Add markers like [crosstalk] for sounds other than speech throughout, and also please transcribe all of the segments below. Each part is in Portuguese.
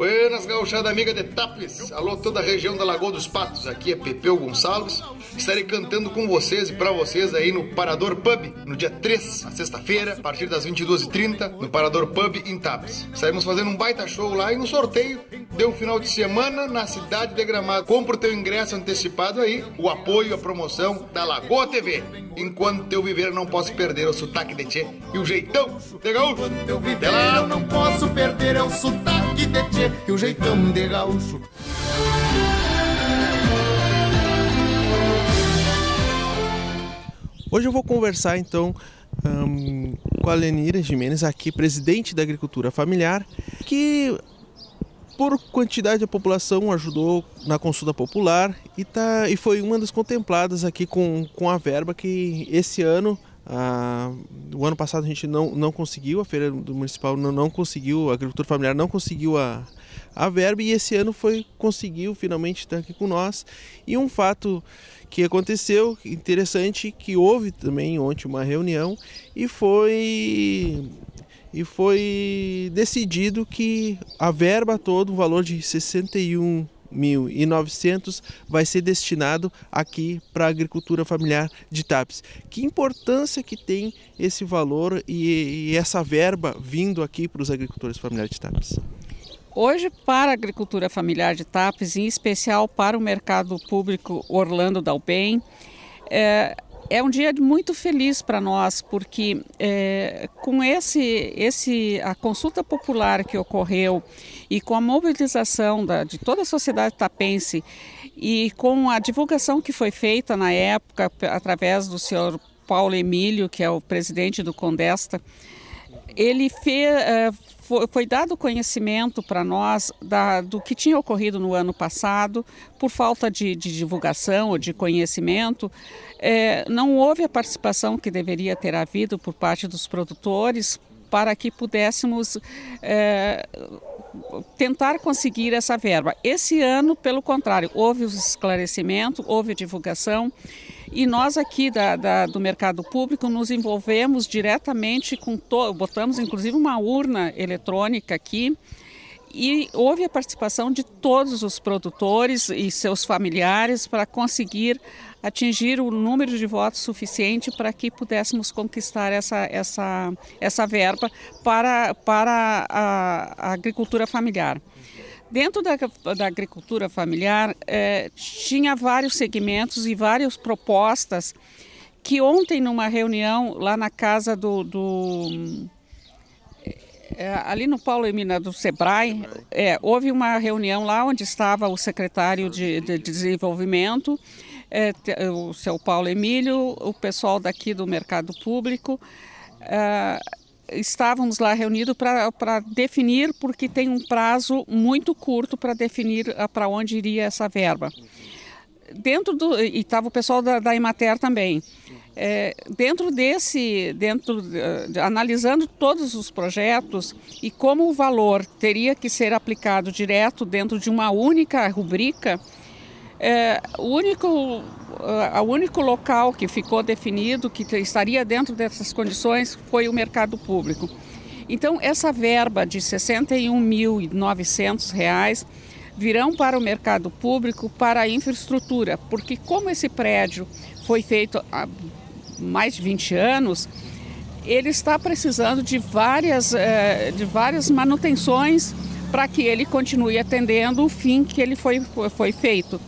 Buenas, gauchada amiga de Tapes. Alô, toda a região da Lagoa dos Patos. Aqui é Pepeu Gonçalves. Estarei cantando com vocês e para vocês aí no Parador Pub, no dia 3, na sexta-feira, a partir das 22h30, no Parador Pub em Tapes. Estaremos fazendo um baita show lá e um sorteio de um final de semana na cidade de Gramado. Compra o teu ingresso antecipado aí, o apoio, a promoção da Lagoa TV. Enquanto eu viver, não posso perder o sotaque de Tchê e o jeitão de gaúcho. Enquanto eu viver, eu não posso perder é o sotaque de Tchê e o jeitão de gaúcho. Hoje eu vou conversar então um, com a Lenira Jimenez, aqui presidente da Agricultura Familiar, que por quantidade de população ajudou na consulta popular e, tá, e foi uma das contempladas aqui com, com a verba que esse ano ah, o ano passado a gente não, não conseguiu, a feira do municipal não, não conseguiu, a agricultura familiar não conseguiu a, a verba e esse ano foi conseguiu finalmente estar aqui com nós. E um fato que aconteceu interessante que houve também ontem uma reunião e foi e foi decidido que a verba toda, o valor de 61 1.900 vai ser destinado aqui para a agricultura familiar de TAPES. Que importância que tem esse valor e, e essa verba vindo aqui para os agricultores familiares de TAPES? Hoje, para a agricultura familiar de TAPES, em especial para o mercado público Orlando Dalben, é, é um dia muito feliz para nós, porque é, com esse, esse, a consulta popular que ocorreu e com a mobilização da, de toda a sociedade tapense e com a divulgação que foi feita na época através do senhor Paulo Emílio, que é o presidente do Condesta, ele fez, eh, foi dado conhecimento para nós da, do que tinha ocorrido no ano passado, por falta de, de divulgação ou de conhecimento. É, não houve a participação que deveria ter havido por parte dos produtores para que pudéssemos é, tentar conseguir essa verba. Esse ano, pelo contrário, houve os esclarecimentos, houve divulgação. E nós aqui da, da, do mercado público nos envolvemos diretamente com todo, botamos inclusive uma urna eletrônica aqui e houve a participação de todos os produtores e seus familiares para conseguir atingir o número de votos suficiente para que pudéssemos conquistar essa, essa, essa verba para, para a, a agricultura familiar. Dentro da, da agricultura familiar, é, tinha vários segmentos e várias propostas que ontem, numa reunião lá na casa do. do é, ali no Paulo Emina do Sebrae, é, houve uma reunião lá onde estava o secretário de, de Desenvolvimento, o seu Paulo Emílio, o pessoal daqui do Mercado Público estávamos lá reunidos para definir, porque tem um prazo muito curto para definir ah, para onde iria essa verba. Dentro do, e estava o pessoal da, da também. É, dentro desse, dentro ah, analisando todos os projetos e como o valor teria que ser aplicado direto dentro de uma única rubrica, é, o único ah, o único local que ficou definido que estaria dentro dessas condições foi o mercado público. Então, essa verba de R$ 61.900 virão para o mercado público para a infraestrutura, porque como esse prédio foi feito há mais de 20 anos, ele está precisando de várias, eh, de várias manutenções para que ele continue atendendo o fim que ele foi, foi feito.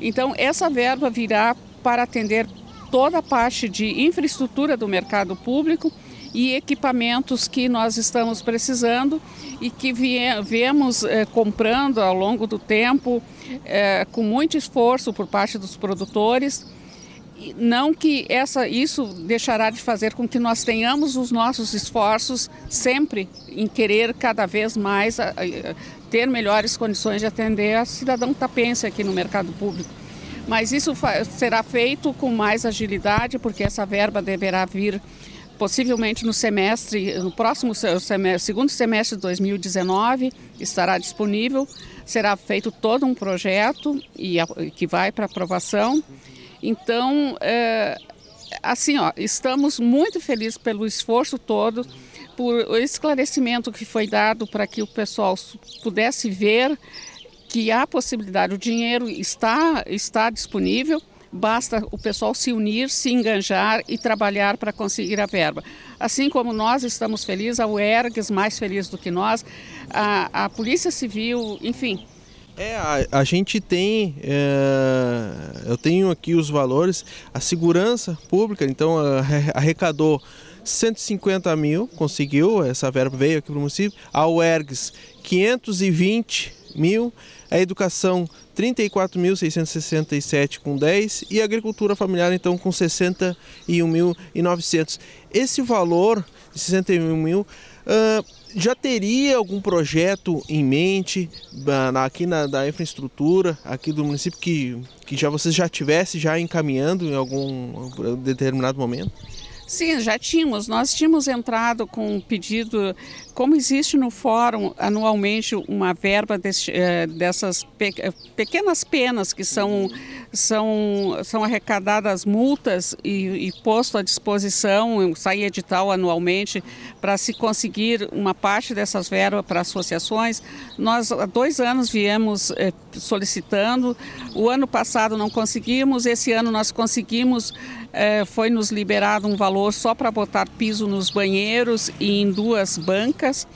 Então, essa verba virá para atender toda a parte de infraestrutura do mercado público e equipamentos que nós estamos precisando e que viemos eh, comprando ao longo do tempo eh, com muito esforço por parte dos produtores não que essa, isso deixará de fazer com que nós tenhamos os nossos esforços sempre em querer cada vez mais a, a, ter melhores condições de atender a cidadão tapense tá aqui no mercado público. Mas isso será feito com mais agilidade, porque essa verba deverá vir possivelmente no semestre, no próximo semestre, segundo semestre de 2019, estará disponível. Será feito todo um projeto e, que vai para aprovação. Então, é, assim, ó, estamos muito felizes pelo esforço todo, por esclarecimento que foi dado para que o pessoal pudesse ver que há possibilidade, o dinheiro está, está disponível, basta o pessoal se unir, se enganjar e trabalhar para conseguir a verba. Assim como nós estamos felizes, a UERGS mais feliz do que nós, a, a Polícia Civil, enfim, é, a, a gente tem, é, eu tenho aqui os valores, a segurança pública, então [laughs] arrecadou 150 mil, conseguiu, essa verba veio aqui para o município, a UERGS 520 mil, a educação 34.667 com 10 e a agricultura familiar então com 61.900. Esse valor de 61 mil ah, já teria algum projeto em mente ah, aqui na da infraestrutura aqui do município que, que já vocês já tivesse já encaminhando em algum determinado momento? Sim, já tínhamos. Nós tínhamos entrado com um pedido, como existe no fórum anualmente uma verba desse, eh, dessas eh, pequenas penas que são, são, são arrecadadas multas e, e posto à disposição, sai edital anualmente, para se conseguir uma parte dessas verbas para associações. Nós há dois anos viemos eh, solicitando, o ano passado não conseguimos, esse ano nós conseguimos é, foi nos liberado um valor só para botar piso nos banheiros e em duas bancas.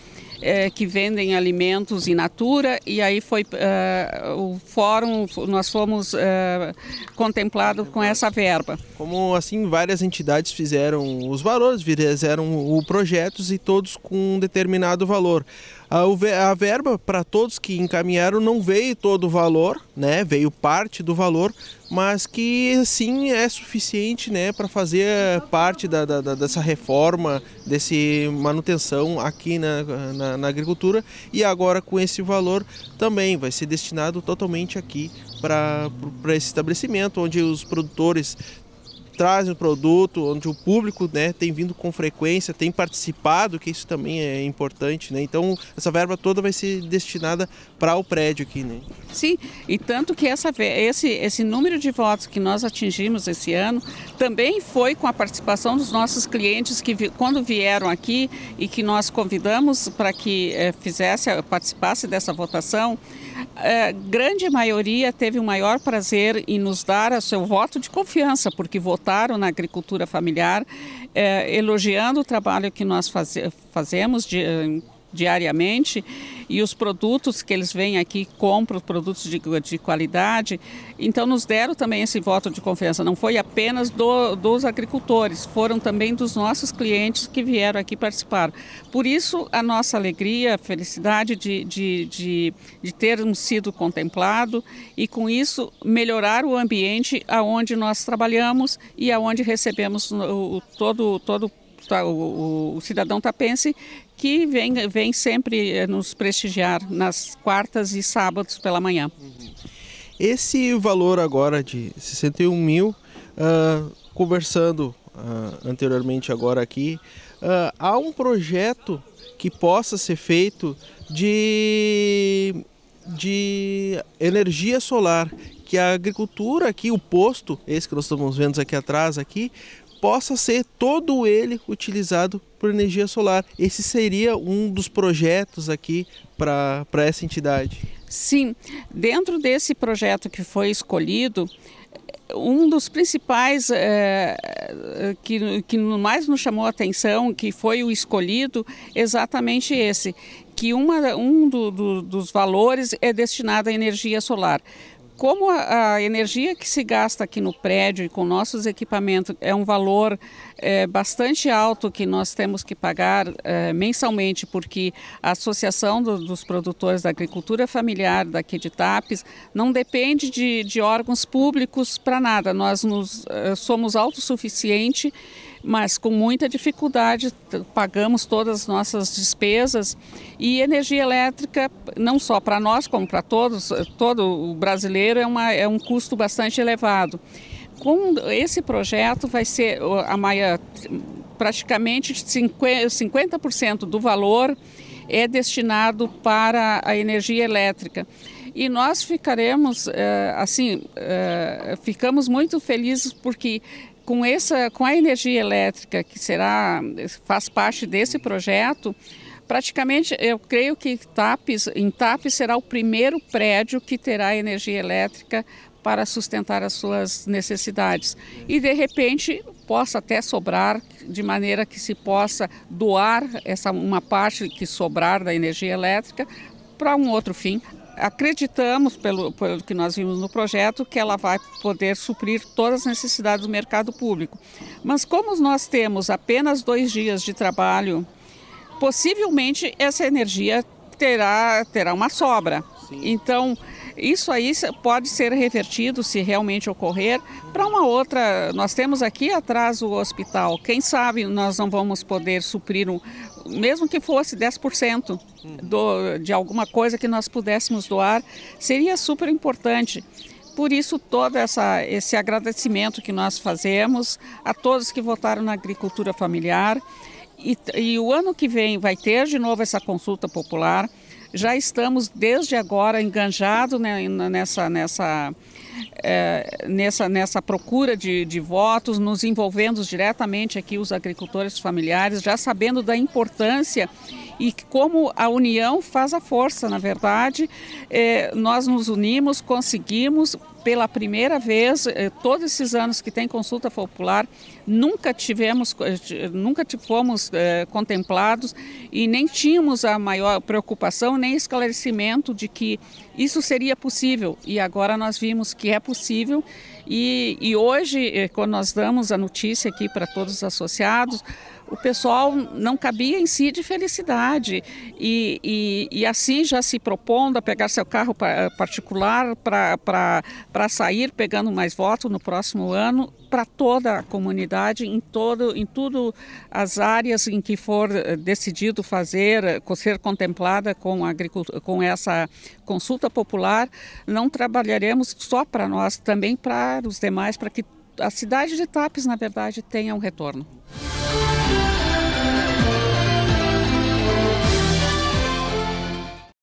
É, que vendem alimentos in natura e aí foi é, o fórum nós fomos uh, contemplado com essa verba como assim várias entidades fizeram os valores fizeram o projetos e todos com um determinado valor a, verba para todos que encaminharam não veio todo o valor, né? Veio parte do valor, mas que sim é suficiente, né, para fazer parte da, da, dessa reforma, desse manutenção aqui na, na, na agricultura e agora com esse valor também vai ser destinado totalmente aqui para esse estabelecimento, onde os produtores traz um produto, onde o público né, tem vindo com frequência, tem participado, que isso também é importante. Né? Então, essa verba toda vai ser destinada para o prédio aqui. Né? Sim, e tanto que essa, esse, esse número de votos que nós atingimos esse ano também foi com a participação dos nossos clientes que, quando vieram aqui e que nós convidamos para que é, fizesse, participasse dessa votação, é, grande maioria teve o maior prazer em nos dar o seu voto de confiança, porque votar voltaram na agricultura familiar, é, elogiando o trabalho que nós faz, fazemos di, diariamente e os produtos que eles vêm aqui compram, produtos de, de qualidade. Então, nos deram também esse voto de confiança. Não foi apenas do, dos agricultores, foram também dos nossos clientes que vieram aqui participar. Por isso, a nossa alegria, a felicidade de, de, de, de termos sido contemplado e, com isso, melhorar o ambiente aonde nós trabalhamos e aonde recebemos o, todo, todo o Tá, o, o cidadão tapense que vem, vem sempre eh, nos prestigiar nas quartas e sábados pela manhã. Uhum. Esse valor agora de 61 mil, uh, conversando uh, anteriormente agora aqui, uh, há um projeto que possa ser feito de, de energia solar, que a agricultura aqui, o posto, esse que nós estamos vendo aqui atrás, aqui, possa ser todo ele utilizado por energia solar. Esse seria um dos projetos aqui para essa entidade. Sim, dentro desse projeto que foi escolhido, um dos principais é, que, que mais nos chamou a atenção, que foi o escolhido, exatamente esse, que uma, um do, do, dos valores é destinado à energia solar como a, a, energia que se gasta aqui no prédio e com nossos equipamentos é um valor é, bastante alto que nós temos que pagar é, mensalmente, porque a Associação do, dos Produtores da Agricultura Familiar daqui de Tapes não depende de, de órgãos públicos para nada. Nós nos, é, somos autossuficientes mas com muita dificuldade pagamos todas as nossas despesas e energia elétrica, não só para nós, como para todos, eh, todo o brasileiro, é, uma, é um custo bastante elevado. Com esse projeto vai ser a maior, praticamente 50% do valor é destinado para a energia elétrica e nós ficaremos eh, assim eh, ficamos muito felizes porque com, essa, com a energia elétrica que será faz parte desse projeto, praticamente eu creio que TAPES, em TAPES será o primeiro prédio que terá energia elétrica para sustentar as suas necessidades. E de repente possa até sobrar, de maneira que se possa doar essa uma parte que sobrar da energia elétrica para um outro fim. Acreditamos, pelo, pelo que nós vimos no projeto, que ela vai poder suprir todas as necessidades do mercado público. Mas como nós temos apenas dois dias de trabalho, possivelmente essa energia terá, terá uma sobra. Sim. Então, isso aí pode ser revertido, se realmente ocorrer, para uma outra. Nós temos aqui atrás o hospital. Quem sabe nós não vamos poder suprir, um, mesmo que fosse 10% do, de alguma coisa que nós pudéssemos doar, seria super importante. Por isso, todo essa, esse agradecimento que nós fazemos a todos que votaram na agricultura familiar. E, e, o ano que vem vai ter de novo essa consulta popular. Já estamos desde agora enganjados né, nessa, nessa, é, nessa, nessa procura de, de votos, nos envolvendo diretamente aqui os agricultores familiares, já sabendo da importância e como a união faz a força, na verdade. Eh, nós nos unimos, conseguimos, pela primeira vez, eh, todos esses anos que tem consulta popular, nunca tivemos, eh, nunca fomos contemplados e nem tínhamos a maior preocupação nem esclarecimento de que isso seria possível. E agora nós vimos que é possível e, e hoje, quando nós damos a notícia aqui para todos os associados, o pessoal não cabia em si de felicidade. E, e, e assim já se propondo a pegar seu carro particular para sair pegando mais votos no próximo ano para toda a comunidade, em, todo, em tudo as áreas em que for eh, decidido fazer, eh, ser contemplada com, com essa consulta popular, não trabalharemos só para nós, também para os demais, para que a cidade de Tapes, na verdade, tenha um retorno.